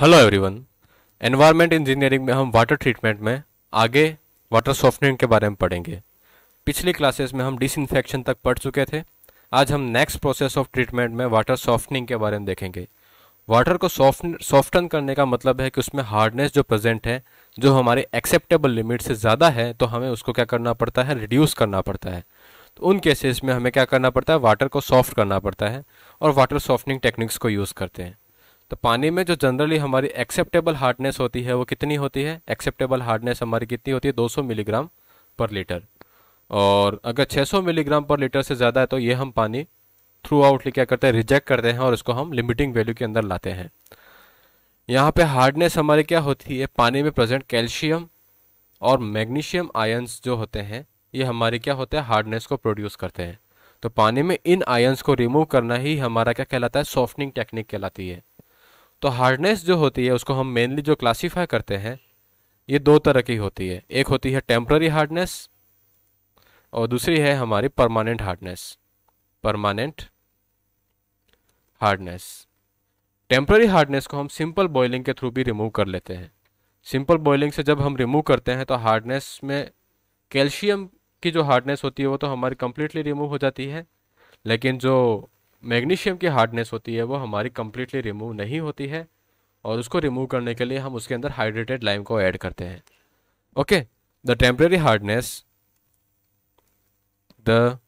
Hello everyone environment engineering में हम water treatment में आगे वाटर सॉफ्टनिंग के बारे में पढ़ेंगे पिछली क्लासेस में हम डिसइंफेक्शन तक पढ़ चुके थे आज हम नेक्स्ट प्रोसेस ऑफ ट्रीटमेंट में वाटर सॉफ्टनिंग के बारे में देखेंगे वाटर को सॉफ्ट सॉफ्टन करने का मतलब है कि उसमें हार्डनेस जो प्रेजेंट है जो हमारे एक्सेप्टेबल लिमिट से ज़्यादा है तो हमें उसको क्या करना पड़ता है रिड्यूस करना पड़ता है तो उन केसेस में हमें क्या करना पड़ता है वाटर को सॉफ्ट करना पड़ता है और वाटर सॉफ्टनिंग टेक्निक्स को यूज़ करते हैं तो पानी में जो जनरली हमारी एक्सेप्टेबल हार्डनेस होती है वो कितनी होती है एक्सेप्टेबल हार्डनेस हमारी कितनी होती है 200 मिलीग्राम पर लीटर और अगर 600 मिलीग्राम पर लीटर से ज़्यादा है तो ये हम पानी थ्रू आउट क्या करते हैं रिजेक्ट करते हैं और इसको हम लिमिटिंग वैल्यू के अंदर लाते हैं यहाँ पे हार्डनेस हमारी क्या होती है पानी में प्रेजेंट कैल्शियम और मैग्नीशियम आयन्स जो होते हैं ये हमारे क्या होते हैं हार्डनेस को प्रोड्यूस करते हैं तो पानी में इन आयन्स को रिमूव करना ही हमारा क्या कहलाता है सॉफ्टनिंग टेक्निक कहलाती है तो हार्डनेस जो होती है उसको हम मेनली जो क्लासीफाई करते हैं ये दो तरह की होती है एक होती है टेम्प्ररी हार्डनेस और दूसरी है हमारी permanent hardness permanent hardness temporary hardness को हम सिंपल बॉइलिंग के थ्रू भी रिमूव कर लेते हैं सिंपल बॉइलिंग से जब हम रिमूव करते हैं तो हार्डनेस में कैल्शियम की जो हार्डनेस होती है वो तो हमारी कंप्लीटली रिमूव हो जाती है लेकिन जो मैग्नीशियम की हार्डनेस होती है वो हमारी कम्प्लीटली रिमूव नहीं होती है और उसको रिमूव करने के लिए हम उसके अंदर हाइड्रेटेड लाइम को ऐड करते हैं okay the temporary hardness the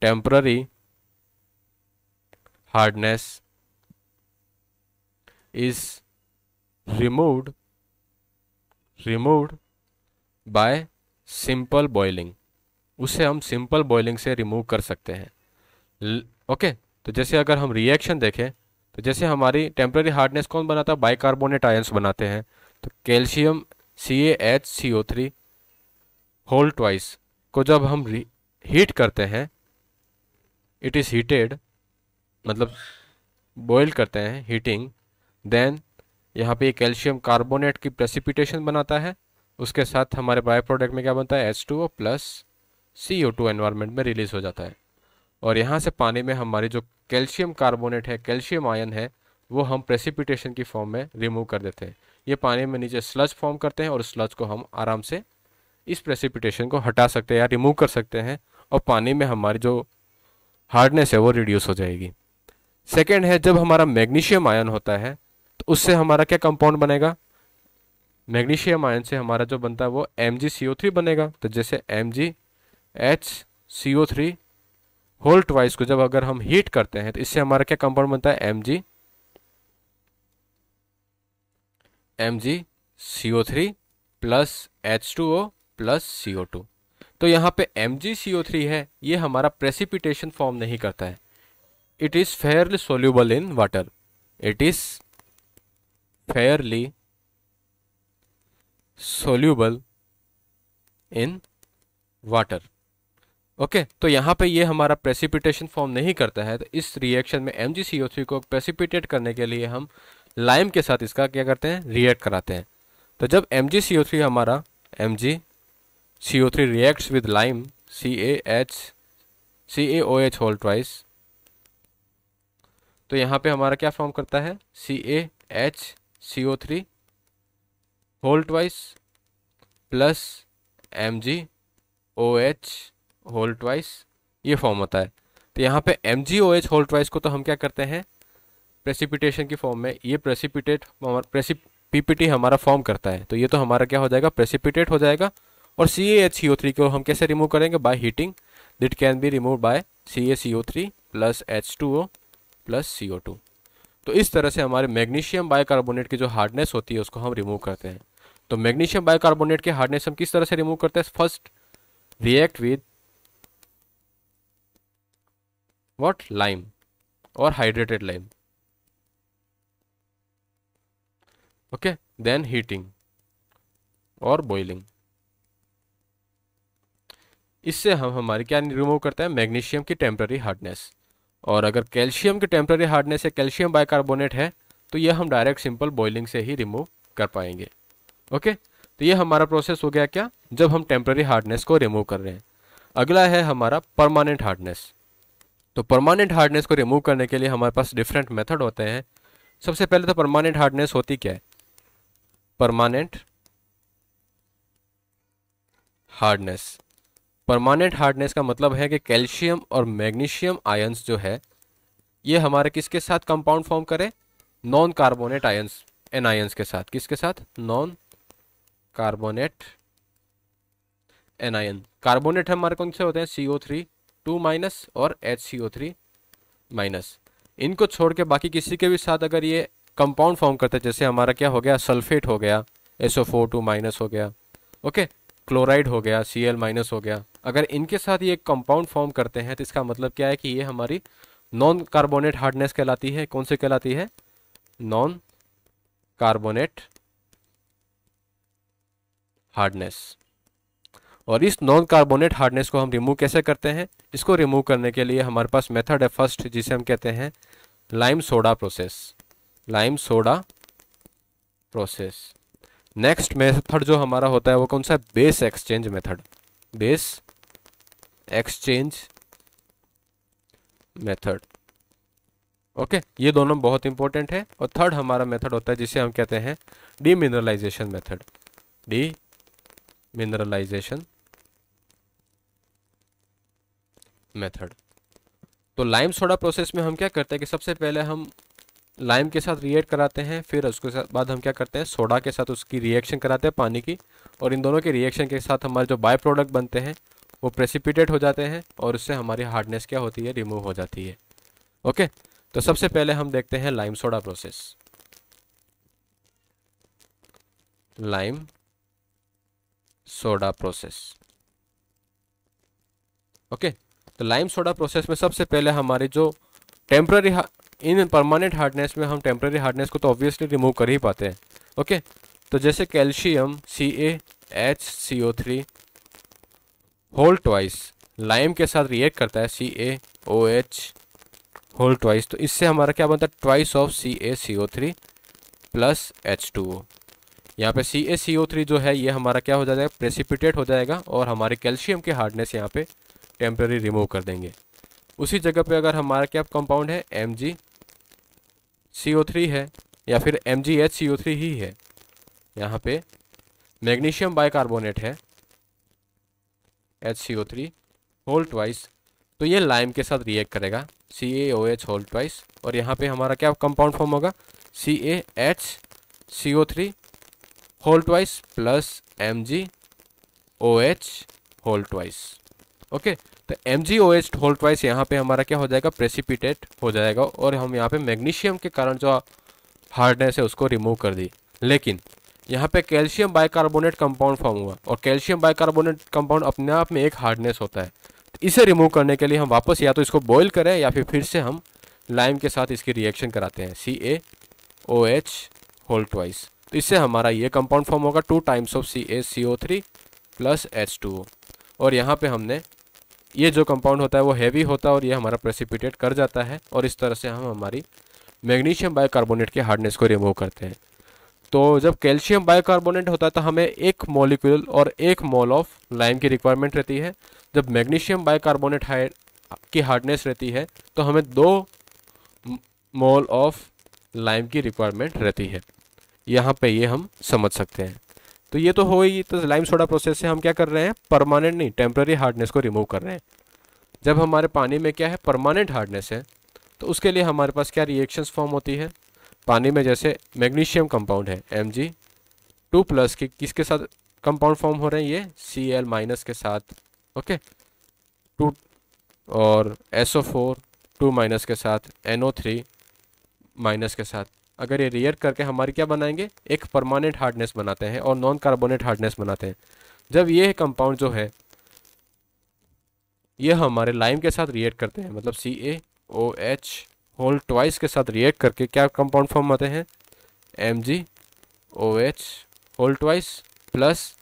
temporary hardness is removed removed by simple boiling उसे हम सिंपल बॉइलिंग से रिमूव कर सकते हैं ओके तो जैसे अगर हम रिएक्शन देखें तो जैसे हमारी टेम्प्रेरी हार्डनेस कौन बनाता है बाइकार्बोनेट आयंस बनाते हैं तो calcium C A H C O three whole twice को जब हम हीट करते हैं इट इज़ हीटेड मतलब बॉयल करते हैं हीटिंग देन यहाँ पे कैल्शियम कार्बोनेट की प्रेसिपिटेशन बनाता है उसके साथ हमारे बाय प्रोडक्ट में क्या बनता है H two O plus C O two environment में रिलीज़ हो जाता है और यहाँ से पानी में हमारी जो कैल्शियम कार्बोनेट है कैल्शियम आयन है वो हम प्रेसिपिटेशन की फॉर्म में रिमूव कर देते हैं ये पानी में नीचे स्लज फॉर्म करते हैं और स्लज को हम आराम से इस प्रेसिपिटेशन को हटा सकते हैं या रिमूव कर सकते हैं और पानी में हमारी जो हार्डनेस है वो रिड्यूस हो जाएगी सेकेंड है जब हमारा मैग्नीशियम आयन होता है तो उससे हमारा क्या कंपाउंड बनेगा मैग्नीशियम आयन से हमारा जो बनता है वो एम बनेगा तो जैसे M G H C O three whole twice को जब अगर हम हीट करते हैं तो इससे हमारा क्या कंपाउंड बनता है M G M G C O three plus H two O plus C O two तो यहाँ पे M G C O three है ये हमारा प्रेसिपिटेशन फॉर्म नहीं करता है it is fairly soluble in water it is fairly soluble in water okay okay, तो यहाँ पे ये हमारा प्रेसिपिटेशन फॉर्म नहीं करता है तो इस रिएक्शन में एम को प्रेसिपिटेट करने के लिए हम लाइम के साथ इसका क्या करते हैं रिएक्ट कराते हैं तो जब एम हमारा M G C O three react with lime C A H C A O H whole twice तो यहाँ पे हमारा क्या फॉर्म करता है C A H C O three whole twice plus M G O H whole twice ये form होता है तो यहाँ पे M G O H whole twice को तो हम क्या करते हैं प्रेसिपिटेशन की फॉर्म में ये प्रेसिपिटेट प्रेसि पीपीटी हमारा फॉर्म करता है तो ये तो हमारा क्या हो जाएगा प्रेसिपिटेट हो जाएगा और C A H C O three को हम कैसे रिमूव करेंगे by heating that can be remove by C A C O three plus H two O plus C O two तो इस तरह से हमारे मैग्नीशियम बायकार्बोनेट की जो हार्डनेस होती है उसको हम रिमूव करते हैं तो मैग्नीशियम बायकार्बोनेट के हार्डनेस हम किस तरह से रिमूव करते हैं first react with what lime or hydrated lime okay then heating और बॉइलिंग इससे हम हमारी क्या रिमूव करते हैं मैग्नीशियम की टेम्प्ररी हार्डनेस और अगर कैल्शियम की टेम्प्ररी हार्डनेस है कैल्शियम बाइकार्बोनेट है तो यह हम डायरेक्ट सिंपल बॉइलिंग से ही रिमूव कर पाएंगे ओके तो ये हमारा प्रोसेस हो गया क्या जब हम टेम्प्ररी हार्डनेस को रिमूव कर रहे हैं अगला है हमारा परमानेंट हार्डनेस तो परमानेंट हार्डनेस को रिमूव करने के लिए हमारे पास डिफरेंट मेथड होते हैं सबसे पहले तो परमानेंट हार्डनेस होती क्या है परमानेंट हार्डनेस परमानेंट हार्डनेस का मतलब है कि कैल्शियम और मैग्नीशियम आयंस जो है ये हमारे किसके साथ कंपाउंड फॉर्म करे non carbonate ions anions के साथ किसके साथ नॉन कार्बोनेट एनायन कार्बोनेट हमारे कौन से होते हैं C O three two minus और H C O three minus इनको छोड़ के बाकी किसी के भी साथ अगर ये कंपाउंड फॉर्म करते जैसे हमारा क्या हो गया सल्फेट हो गया S O four two minus हो गया ओके क्लोराइड हो गया सी एल माइनस हो गया अगर इनके साथ ये कंपाउंड फॉर्म करते हैं तो इसका मतलब क्या है कि ये हमारी नॉन कार्बोनेट हार्डनेस कहलाती है कौन सी कहलाती है नॉन कार्बोनेट हार्डनेस और इस नॉन कार्बोनेट हार्डनेस को हम रिमूव कैसे करते हैं इसको रिमूव करने के लिए हमारे पास मेथड है फर्स्ट जिसे हम कहते हैं lime soda process lime soda process next method जो हमारा होता है वो कौन सा है base exchange method base exchange method okay ये दोनों बहुत इंपॉर्टेंट है और थर्ड हमारा मेथड होता है जिसे हम कहते हैं demineralisation method demineralisation method तो लाइम सोडा प्रोसेस में हम क्या करते हैं कि सबसे पहले हम लाइम के साथ रिएक्ट कराते हैं फिर उसके बाद हम क्या करते हैं सोडा के साथ उसकी रिएक्शन कराते हैं पानी की और इन दोनों के रिएक्शन के साथ हमारे जो बाय प्रोडक्ट बनते हैं वो प्रेसिपिटेट हो जाते हैं और उससे हमारी हार्डनेस क्या होती है रिमूव हो जाती है ओके तो सबसे पहले हम देखते हैं lime soda process lime soda process okay okay. तो लाइम सोडा प्रोसेस में सबसे पहले हमारी जो टेम्प्ररी इन परमानेंट हार्डनेस में हम टेम्प्ररी हार्डनेस को तो ऑब्वियसली रिमूव कर ही पाते हैं ओके तो जैसे calcium C A H C O three whole twice lime के साथ रिएक्ट करता है C A O H whole twice तो इससे हमारा क्या बनता है twice of C A C O three plus H two O यहाँ पर सी ए सी ओ थ्री जो है ये हमारा क्या हो जाएगा प्रेसिपिटेट हो जाएगा और हमारे कैल्शियम के हार्डनेस यहाँ पे टेम्प्रेरी रिमूव कर देंगे उसी जगह पे अगर हमारा क्या कंपाउंड है M G C O three है या फिर M G H C O three ही है यहाँ पे मैग्नीशियम बाइकार्बोनेट है H C O three whole twice तो ये लाइम के साथ रिएक्ट करेगा C A O H whole twice और यहाँ पे हमारा क्या कंपाउंड फॉर्म होगा C A H C O three whole twice plus M G O H whole twice okay तो M G O H whole twice यहाँ पर हमारा क्या हो जाएगा प्रेसिपिटेट हो जाएगा और हम यहाँ पे मैग्नीशियम के कारण जो हार्डनेस है उसको रिमूव कर दी लेकिन यहाँ पे कैल्शियम बाइकार्बोनेट कंपाउंड फॉर्म हुआ और कैल्शियम बाइकार्बोनेट कंपाउंड अपने आप में एक हार्डनेस होता है तो इसे रिमूव करने के लिए हम वापस या तो इसको बॉयल करें या फिर फिर से हम लाइम के साथ इसकी रिएक्शन कराते हैं C A O H whole twice तो इससे हमारा ये कंपाउंड फॉर्म होगा two times of C A C O three plus H two O और यहाँ पे हमने ये जो कंपाउंड होता है वो हैवी होता है और ये हमारा प्रेसिपिटेट कर जाता है और इस तरह से हम हमारी मैग्नीशियम बायोकार्बोनेट के हार्डनेस को रिमूव करते हैं तो जब कैल्शियम बायोकार्बोनेट होता है तो हमें एक मॉलिक्यूल और एक मोल ऑफ लाइम की रिक्वायरमेंट रहती है जब मैग्नीशियम बाइकार्बोनेट की हार्डनेस रहती है तो हमें दो मोल ऑफ लाइम की रिक्वायरमेंट रहती है यहाँ पे ये हम समझ सकते हैं तो ये तो हो ही तो लाइम सोडा प्रोसेस से हम क्या कर रहे हैं परमानेंट नहीं टेम्प्रेरी हार्डनेस को रिमूव कर रहे हैं जब हमारे पानी में क्या है परमानेंट हार्डनेस है तो उसके लिए हमारे पास क्या रिएक्शंस फॉर्म होती है पानी में जैसे मैग्नीशियम कंपाउंड है एम जी टू प्लस के किसके साथ कंपाउंड फॉर्म हो रहे हैं ये सी एल माइनस के साथ ओके टू और S O four two minus के साथ एन ओ थ्री माइनस के साथ अगर ये रिएक्ट करके हमारे क्या बनाएंगे एक परमानेंट हार्डनेस बनाते हैं और नॉन कार्बोनेट हार्डनेस बनाते हैं जब ये कंपाउंड जो है ये हमारे लाइम के साथ रिएक्ट करते हैं मतलब C A O H whole twice के साथ रिएक्ट करके क्या कंपाउंड फॉर्म आते हैं M G O H whole twice plus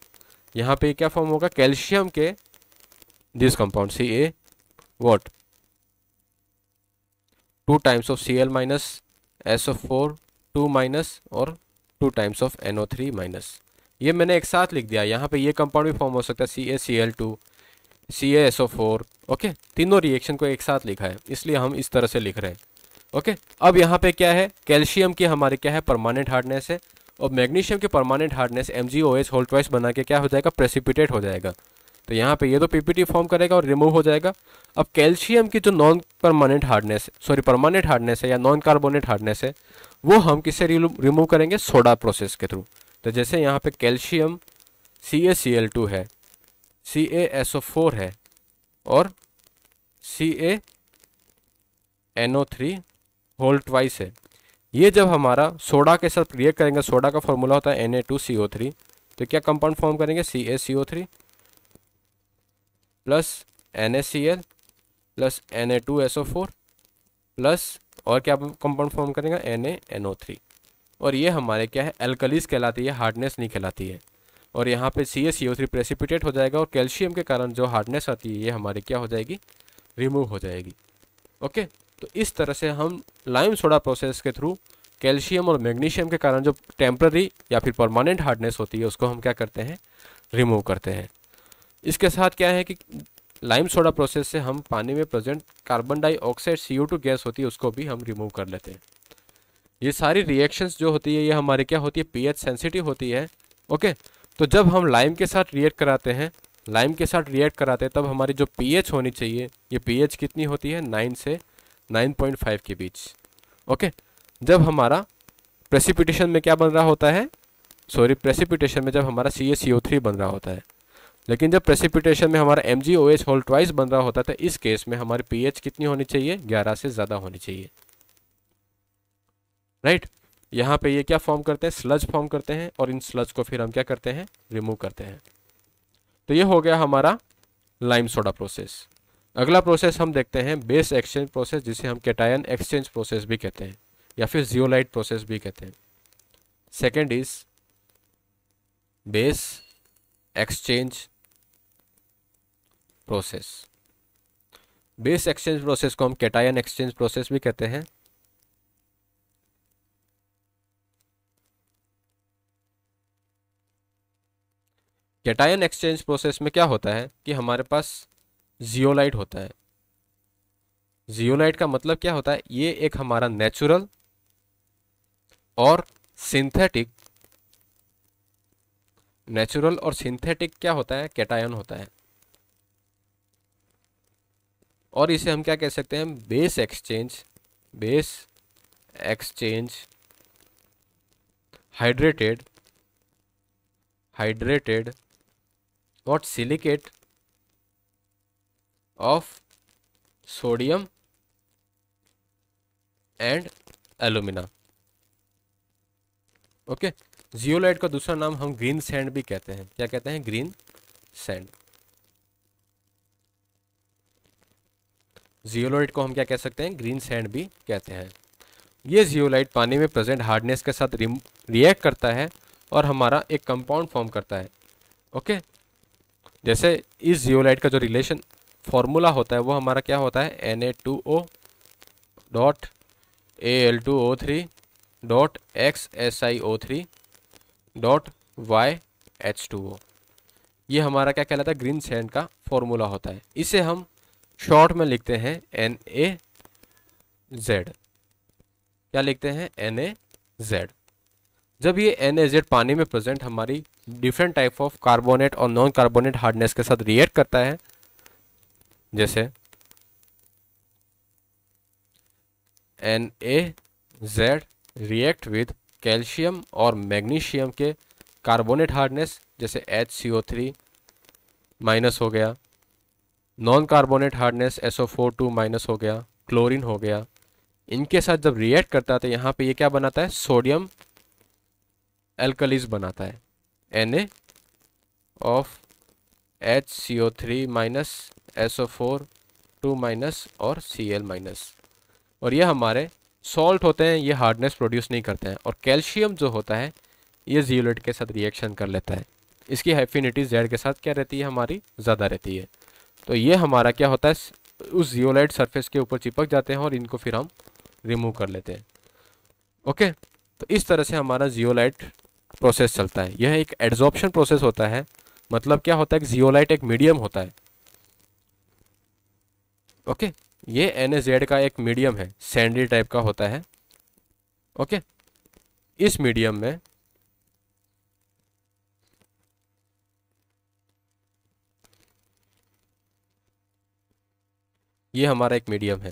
यहाँ पे क्या फॉर्म होगा कैल्शियम के this compound C A what two times of C L minus S of four two minus और two times of N O three minus ये मैंने एक साथ लिख दिया यहाँ पे ये कंपाउंड भी फॉर्म हो सकता है C A C L two C S O four okay तीनों रिएक्शन को एक साथ लिखा है इसलिए हम इस तरह से लिख रहे हैं ओके अब यहाँ पे क्या है कैल्शियम की हमारे क्या है परमानेंट हार्डनेस है और मैग्नीशियम की permanent hardness M G O S whole twice बना के क्या हो जाएगा प्रेसिपिटेट हो जाएगा तो यहाँ पे ये तो पीपीटी फॉर्म करेगा और रिमूव हो जाएगा अब कैल्शियम की जो non permanent hardness sorry permanent hardness है या नॉन कार्बोनेट हार्डनेस है वो हम किसे रिमूव करेंगे सोडा प्रोसेस के थ्रू तो जैसे यहाँ पे calcium C A C L two है C A S O four है और C A N O three whole twice है ये जब हमारा सोडा के साथ रिएक्ट करेंगे सोडा का फॉर्मूला होता है N A two C O three तो क्या कंपाउंड फॉर्म करेंगे C A C O three plus N A C L plus N A two S O four plus और क्या कंपाउंड फॉर्म करेगा N A N O three और ये हमारे क्या है एल्कलीस कहलाती है हार्डनेस नहीं कहलाती है और यहाँ पे C S C O three precipitate हो जाएगा और कैल्शियम के कारण जो हार्डनेस आती है ये हमारी क्या हो जाएगी रिमूव हो जाएगी ओके तो इस तरह से हम लाइम सोडा प्रोसेस के थ्रू कैल्शियम और मैग्नीशियम के कारण जो टेम्प्ररी या फिर परमानेंट हार्डनेस होती है उसको हम क्या करते हैं रिमूव करते हैं इसके साथ क्या है कि लाइम सोडा प्रोसेस से हम पानी में प्रेजेंट कार्बन डाइऑक्साइड सी गैस होती है उसको भी हम रिमूव कर लेते हैं ये सारी रिएक्शंस जो होती है ये हमारी क्या होती है पीएच सेंसिटिव होती है ओके तो जब हम लाइम के साथ रिएक्ट कराते हैं लाइम के साथ रिएक्ट कराते हैं तब हमारी जो पी होनी चाहिए ये पी कितनी होती है नाइन से नाइन पॉइंट फाइव के बीच ओके जब हमारा प्रेसिपिटेशन में क्या बन रहा होता है सॉरी प्रेसिपिटेशन में जब हमारा सी सी ओ थ्री बन रहा होता है लेकिन जब प्रेसिपिटेशन में हमारा एम जी होल ट्वाइस बन रहा होता था तो इस केस में हमारी पीएच कितनी होनी चाहिए 11 से ज़्यादा होनी चाहिए राइट यहाँ पे ये क्या फॉर्म करते हैं स्लज फॉर्म करते हैं और इन स्लज को फिर हम क्या करते हैं रिमूव करते हैं तो ये हो गया हमारा लाइम सोडा प्रोसेस अगला प्रोसेस हम देखते हैं बेस एक्सचेंज प्रोसेस जिसे हम कैटायन एक्सचेंज प्रोसेस भी कहते हैं या फिर जियोलाइट प्रोसेस भी कहते हैं second is base exchange process base exchange process को हम कैटायन एक्सचेंज प्रोसेस भी कहते हैं कैटायन एक्सचेंज प्रोसेस में क्या होता है कि हमारे पास जियोलाइट होता है जियोलाइट का मतलब क्या होता है ये एक हमारा नेचुरल और सिंथेटिक नेचुरल और सिंथेटिक क्या होता है कैटायन होता है और इसे हम क्या कह सकते हैं base exchange base exchange hydrated hydrated not silicate of sodium and alumina okay zeolite का दूसरा नाम हम ग्रीन सैंड भी कहते हैं क्या कहते हैं ग्रीन सैंड जियोलाइट को हम क्या कह सकते हैं ग्रीन सैंड भी कहते हैं ये जियोलाइट पानी में प्रेजेंट हार्डनेस के साथ रिएक्ट करता है और हमारा एक कंपाउंड फॉर्म करता है ओके जैसे इस जियोलाइट का जो रिलेशन फॉर्मूला होता है वो हमारा क्या होता है N A two O dot A L two O three dot X S I O three dot Y H two O ये हमारा क्या कहलाता है ग्रीन सैंड का फॉर्मूला होता है इसे हम शॉर्ट में लिखते हैं एन ए जेड क्या लिखते हैं एन ए जेड जब ये एन ए जेड पानी में प्रेजेंट हमारी डिफरेंट टाइप ऑफ कार्बोनेट और नॉन कार्बोनेट हार्डनेस के साथ रिएक्ट करता है जैसे N A Z react with calcium और मैग्नीशियम के कार्बोनेट हार्डनेस जैसे H C O three minus हो गया non carbonate hardness S O four two minus हो गया क्लोरीन हो गया इनके साथ जब रिएक्ट करता है तो यहाँ पे ये क्या बनाता है सोडियम एल्कलीज बनाता है N of H C O three minus S O four two minus और सी एल माइनस और ये हमारे सॉल्ट होते हैं ये हार्डनेस प्रोड्यूस नहीं करते हैं और कैल्शियम जो होता है ये जियोलेट के साथ रिएक्शन कर लेता है इसकी हैफिनिटी जेड के साथ क्या रहती है हमारी ज़्यादा रहती है तो ये हमारा क्या होता है उस जियोलाइट सरफेस के ऊपर चिपक जाते हैं और इनको फिर हम रिमूव कर लेते हैं ओके तो इस तरह से हमारा जियोलाइट प्रोसेस चलता है यह एक एड्जॉर्प्शन प्रोसेस होता है मतलब क्या होता है कि जियोलाइट एक मीडियम होता है ओके ये एन का एक मीडियम है सैंडी टाइप का होता है ओके इस मीडियम में ये हमारा एक मीडियम है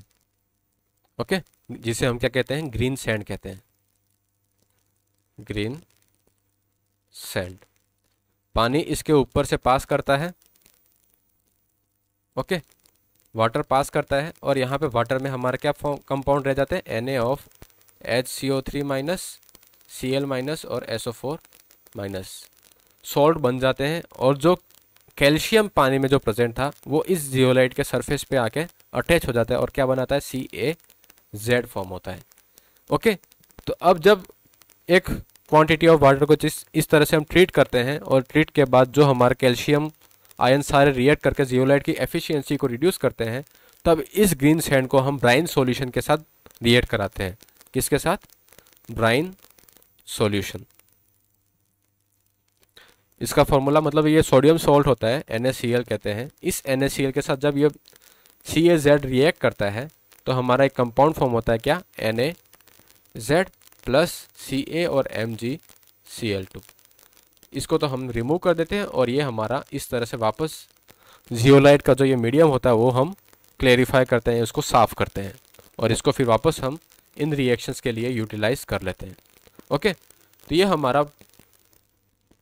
ओके जिसे हम क्या कहते हैं ग्रीन सैंड कहते हैं ग्रीन सैंड पानी इसके ऊपर से पास करता है ओके वाटर पास करता है और यहाँ पे वाटर में हमारे क्या कंपाउंड रह जाते हैं N A of H C O three minus C L minus और S O four minus salt बन जाते हैं और जो कैल्शियम पानी में जो प्रेजेंट था वो इस जियोलाइट के सरफेस पे आके अटैच हो जाता है और क्या बनाता है सी ए जेड फॉर्म होता है ओके तो अब जब एक क्वांटिटी ऑफ वाटर को जिस इस तरह से हम ट्रीट करते हैं और ट्रीट के बाद जो हमारे कैल्शियम आयन सारे रिएक्ट करके जियोलाइट की एफिशिएंसी को रिड्यूस करते हैं तब इस ग्रीन सैंड को हम ब्राइन सॉल्यूशन के साथ रिएक्ट कराते हैं किसके साथ ब्राइन सॉल्यूशन इसका फॉर्मूला मतलब ये सोडियम सॉल्ट होता है एन कहते हैं इस एन के साथ जब ये सी ए जेड रिएक्ट करता है तो हमारा एक कंपाउंड फॉर्म होता है क्या N A Z plus C A और M G C L two इसको तो हम रिमूव कर देते हैं और ये हमारा इस तरह से वापस जियोलाइट का जो ये मीडियम होता है वो हम क्लेरिफाई करते हैं उसको साफ़ करते हैं और इसको फिर वापस हम इन रिएक्शंस के लिए यूटिलाइज कर लेते हैं ओके तो ये हमारा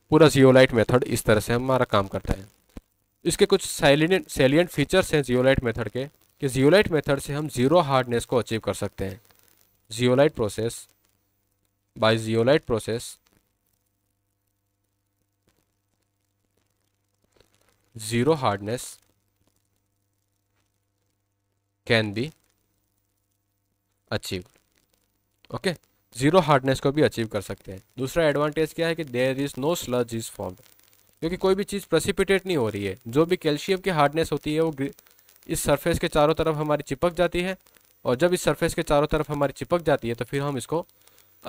पूरा जियोलाइट मेथड इस तरह से हमारा काम करता है इसके कुछ सैलियंट सैलियंट फीचर्स हैं जियोलाइट मेथड के कि जियोलाइट मेथड से हम ज़ीरो हार्डनेस को अचीव कर सकते हैं zeolite process by zeolite process zero hardness can be achieve okay zero hardness को भी अचीव कर सकते हैं दूसरा एडवांटेज क्या है कि there is no sludge is form क्योंकि कोई भी चीज़ प्रसिपिटेट नहीं हो रही है जो भी कैल्शियम की हार्डनेस होती है वो इस सरफेस के चारों तरफ हमारी चिपक जाती है और जब इस सरफेस के चारों तरफ हमारी चिपक जाती है तो फिर हम इसको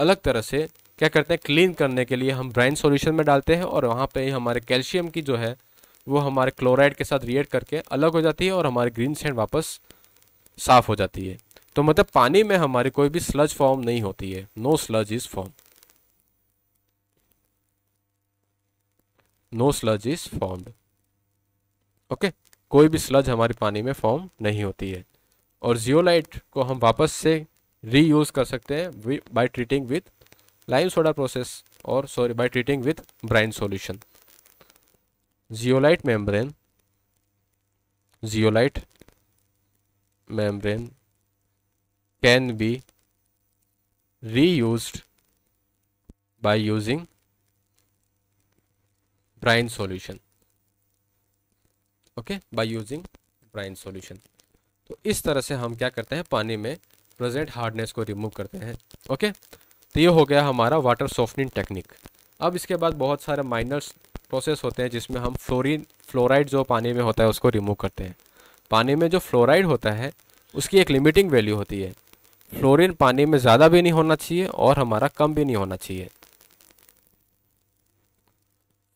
अलग तरह से क्या करते हैं क्लीन करने के लिए हम ब्राइन सॉल्यूशन में डालते हैं और वहाँ पे हमारे कैल्शियम की जो है वो हमारे क्लोराइड के साथ रिएक्ट करके अलग हो जाती है और हमारी ग्रीन सेंड वापस साफ़ हो जाती है तो मतलब पानी में हमारी कोई भी स्लज फॉर्म नहीं होती है no sludge is form no sludge is formed okay कोई भी स्लज हमारे पानी में फॉर्म नहीं होती है और जियोलाइट को हम वापस से रीयूज कर सकते हैं by treating with lime soda process और sorry by treating with brine solution zeolite membrane zeolite membrane can be reused by using brine solution okay by using brine solution तो इस तरह से हम क्या करते हैं पानी में प्रेजेंट हार्डनेस को रिमूव करते हैं ओके तो ये हो गया हमारा वाटर सॉफ्टनिंग टेक्निक अब इसके बाद बहुत सारे माइनर्स प्रोसेस होते हैं जिसमें हम फ्लोरिन फ्लोराइड जो पानी में होता है उसको रिमूव करते हैं पानी में जो फ्लोराइड होता है उसकी एक लिमिटिंग वैल्यू होती है फ्लोरिन पानी में ज़्यादा भी नहीं होना चाहिए और हमारा कम भी नहीं होना चाहिए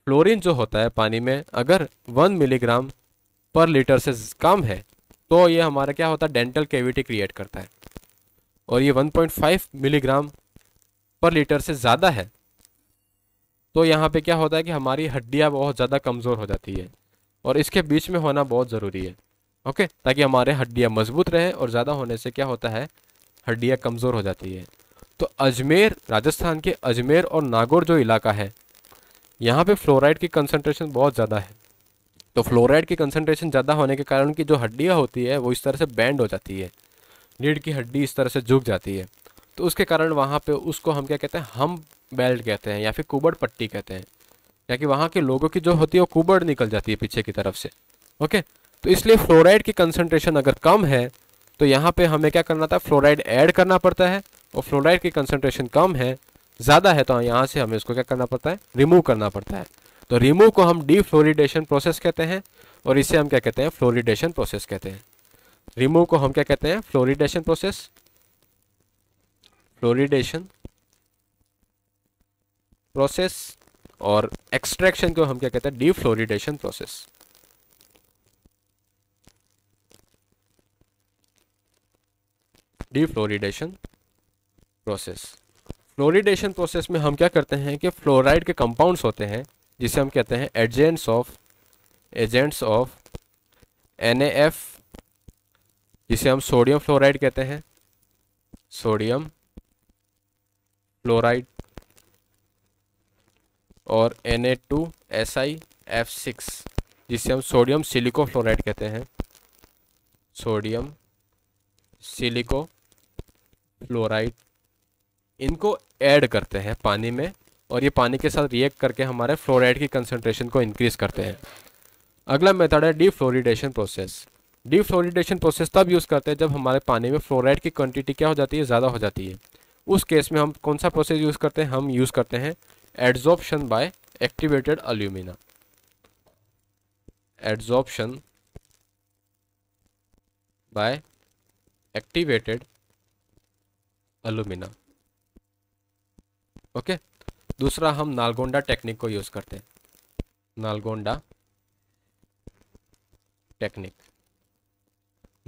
फ्लोरीन जो होता है पानी में अगर वन मिलीग्राम पर लीटर से कम है तो ये हमारा क्या होता है डेंटल कैविटी क्रिएट करता है और ये 1.5 मिलीग्राम पर लीटर से ज़्यादा है तो यहाँ पे क्या होता है कि हमारी हड्डियाँ बहुत ज़्यादा कमज़ोर हो जाती है और इसके बीच में होना बहुत ज़रूरी है ओके ताकि हमारे हड्डियाँ मजबूत रहें और ज़्यादा होने से क्या होता है हड्डियाँ कमज़ोर हो जाती है तो अजमेर राजस्थान के अजमेर और नागौर जो इलाका है यहाँ पे फ्लोराइड की कंसनट्रेशन बहुत ज़्यादा है तो फ्लोराइड की कंसनट्रेशन ज़्यादा होने के कारण की जो हड्डियाँ होती है वो इस तरह से बैंड हो जाती है रीढ़ की हड्डी इस तरह से झुक जाती है तो उसके कारण वहाँ पे उसको हम क्या कहते हैं हम बेल्ट कहते हैं या फिर कुबड़ पट्टी कहते हैं या कि वहाँ के लोगों की जो होती है वो कुबड़ निकल जाती है पीछे की तरफ से ओके तो इसलिए फ्लोराइड की कंसनट्रेशन अगर कम है तो यहाँ पर हमें क्या करना था फ्लोराइड ऐड करना पड़ता है और फ्लोराइड की कंसनट्रेशन कम है ज़्यादा है तो यहाँ से हमें उसको क्या करना पड़ता है रिमूव करना पड़ता है तो रिमूव को हम डी प्रोसेस कहते हैं और इसे हम क्या कहते हैं फ्लोरिडेशन प्रोसेस कहते हैं रिमूव को हम क्या कहते हैं फ्लोरिडेशन प्रोसेस फ्लोरिडेशन प्रोसेस और एक्सट्रैक्शन को हम क्या कहते हैं D process D process fluoridation process में हम क्या करते हैं कि फ्लोराइड के कंपाउंड्स होते हैं जिसे हम कहते हैं agents of agents of N जिसे हम सोडियम फ्लोराइड कहते हैं सोडियम फ्लोराइड और N A two S I F six जिसे हम सोडियम सिलिको फ्लोराइड कहते हैं सोडियम सिलिको फ्लोराइड इनको ऐड करते हैं पानी में और ये पानी के साथ रिएक्ट करके हमारे फ्लोराइड की कंसनट्रेशन को इनक्रीज़ करते हैं अगला मेथड है defluoridation process defluoridation process तब यूज़ करते हैं जब हमारे पानी में फ्लोराइड की क्वान्टिटी क्या हो जाती है ज़्यादा हो जाती है उस केस में हम कौन सा प्रोसेस यूज़ करते हैं हम यूज़ करते हैं adsorption by activated alumina adsorption by activated alumina okay दूसरा हम नालगोंडा टेक्निक को यूज़ करते हैं नालगोंडा टेक्निक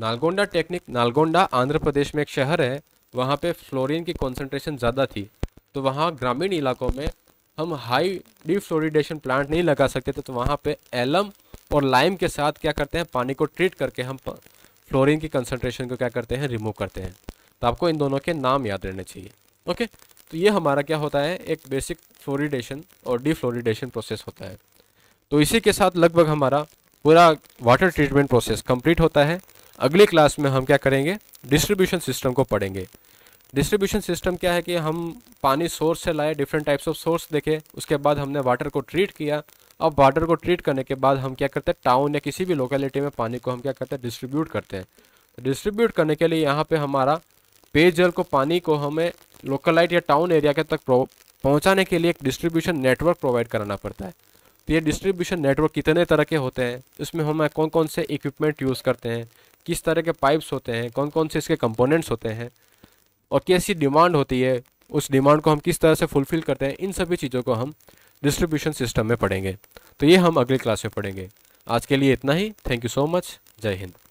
नालगोंडा टेक्निक नालगोंडा आंध्र प्रदेश में एक शहर है वहाँ पे फ्लोरीन की कॉन्सेंट्रेशन ज़्यादा थी तो वहाँ ग्रामीण इलाकों में हम हाई डी फ्लोरिडेशन प्लांट नहीं लगा सकते थे तो वहाँ पे एलम और लाइम के साथ क्या करते हैं पानी को ट्रीट करके हम फ्लोरीन की कंसनट्रेशन को क्या करते हैं रिमूव करते हैं तो आपको इन दोनों के नाम याद रहने चाहिए ओके तो ये हमारा क्या होता है एक बेसिक फ्लोरिडेशन और डिफ्लोरीडेशन प्रोसेस होता है तो इसी के साथ लगभग हमारा पूरा वाटर ट्रीटमेंट प्रोसेस कंप्लीट होता है अगली क्लास में हम क्या करेंगे डिस्ट्रीब्यूशन सिस्टम को पढ़ेंगे डिस्ट्रीब्यूशन सिस्टम क्या है कि हम पानी सोर्स से लाए डिफरेंट टाइप्स ऑफ सोर्स देखे उसके बाद हमने वाटर को ट्रीट किया अब वाटर को ट्रीट करने के बाद हम क्या करते हैं टाउन या किसी भी लोकेलिटी में पानी को हम क्या करते हैं डिस्ट्रीब्यूट करते हैं डिस्ट्रीब्यूट करने के लिए यहाँ पे हमारा पेयजल को पानी को हमें लोकलाइट या टाउन एरिया के तक पहुंचाने के लिए एक डिस्ट्रीब्यूशन नेटवर्क प्रोवाइड कराना पड़ता है तो ये डिस्ट्रीब्यूशन नेटवर्क कितने तरह के होते हैं इसमें हम कौन कौन से इक्विपमेंट यूज़ करते हैं किस तरह के पाइप्स होते हैं कौन कौन से इसके कंपोनेंट्स होते हैं और कैसी डिमांड होती है उस डिमांड को हम किस तरह से फुलफ़िल करते हैं इन सभी चीज़ों को हम डिस्ट्रीब्यूशन सिस्टम में पढ़ेंगे तो ये हम अगली क्लास में पढ़ेंगे आज के लिए इतना ही थैंक यू सो मच जय हिंद